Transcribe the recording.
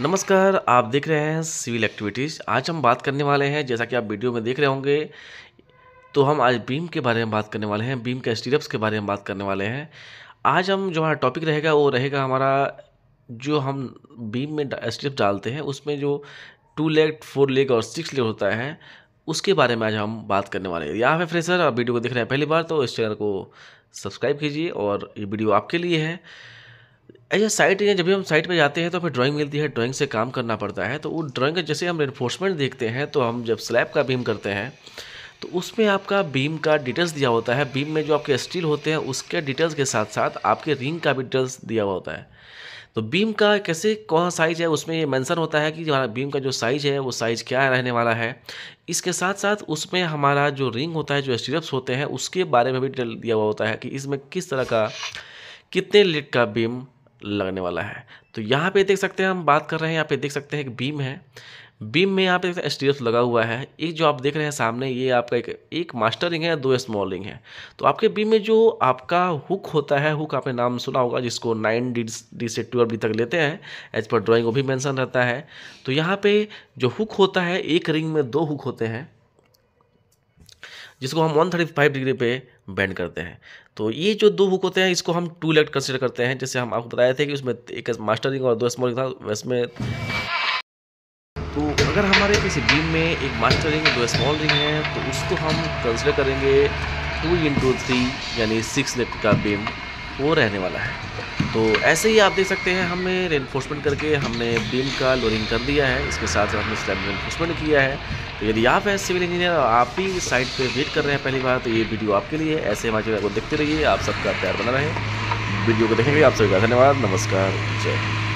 नमस्कार आप देख रहे हैं सिविल एक्टिविटीज़ आज हम बात करने वाले हैं जैसा कि आप वीडियो में देख रहे होंगे तो हम आज बीम के बारे में बात करने वाले हैं बीम के स्टीरप्स के बारे में बात करने वाले हैं आज हम जो हमारा टॉपिक रहेगा वो रहेगा हमारा जो हम बीम में स्टीरप डालते हैं उसमें जो टू लेग फोर लेग और सिक्स लेग होता है उसके बारे में आज हम बात करने वाले हैं यहाँ पे सर आप वीडियो को देख रहे हैं पहली बार तो इस चैनल को सब्सक्राइब कीजिए और ये वीडियो आपके लिए है ऐसे साइट या जब भी हम साइट पे जाते हैं तो फिर ड्राइंग मिलती है ड्राइंग से काम करना पड़ता है तो वो ड्राइंग का जैसे हम इन्फोर्समेंट देखते हैं तो हम जब स्लैब का बीम करते हैं तो उसमें आपका बीम का डिटेल्स दिया होता है बीम में जो आपके स्टील होते हैं उसके डिटेल्स के साथ साथ आपके रिंग का भी डिटेल्स दिया हुआ होता है तो बीम का कैसे कौन साइज है उसमें ये मेंशन होता है कि हमारा बीम का जो साइज है वो साइज क्या रहने वाला है इसके साथ साथ उसमें हमारा जो रिंग होता है जो स्टीरप्स होते हैं उसके बारे में भी डिटेल दिया हुआ होता है कि इसमें किस तरह का कितने लिट का बीम लगने वाला है तो यहाँ पे देख सकते हैं हम बात कर रहे हैं यहाँ पे देख सकते हैं एक बीम है बीम में यहाँ पे एस टी एफ लगा हुआ है एक जो आप देख रहे हैं सामने ये आपका एक एक मास्टर रिंग है दो स्मॉल रिंग है तो आपके बीम में जो आपका हुक होता है हुक आपने नाम सुना होगा जिसको नाइन डी डी से ट्वेल्व डी तक लेते हैं एज पर ड्राॅइंग वो भी मैंसन रहता है तो यहाँ पर जो हुक होता है एक रिंग में दो हुक होते हैं जिसको हम 135 डिग्री पे बैंड करते हैं तो ये जो दो हुक होते हैं इसको हम टू लेफ्ट कंसिडर करते हैं जैसे हम आपको बताए थे कि उसमें एक मास्टरिंग और दो स्मॉल था वैसे तो अगर हमारे इस बीम में एक मास्टर रिंग दो स्मॉल रिंग है तो उसको हम कंसिडर करेंगे टू इंटू थ्री यानी सिक्स लेफ्ट का बीम वो रहने वाला है तो ऐसे ही आप देख सकते हैं हमने रेनफोर्समेंट करके हमने बीम का लोरिंग कर दिया है इसके साथ साथ हमने स्लैब रेनफोर्समेंट किया है तो यदि आप हैं सिविल इंजीनियर आप ही साइट पे वेट कर रहे हैं पहली बार तो ये वीडियो आपके लिए ऐसे हमारे को देखते रहिए आप सबका प्यार बना रहे वीडियो को देखेंगे आप सभी का धन्यवाद नमस्कार जय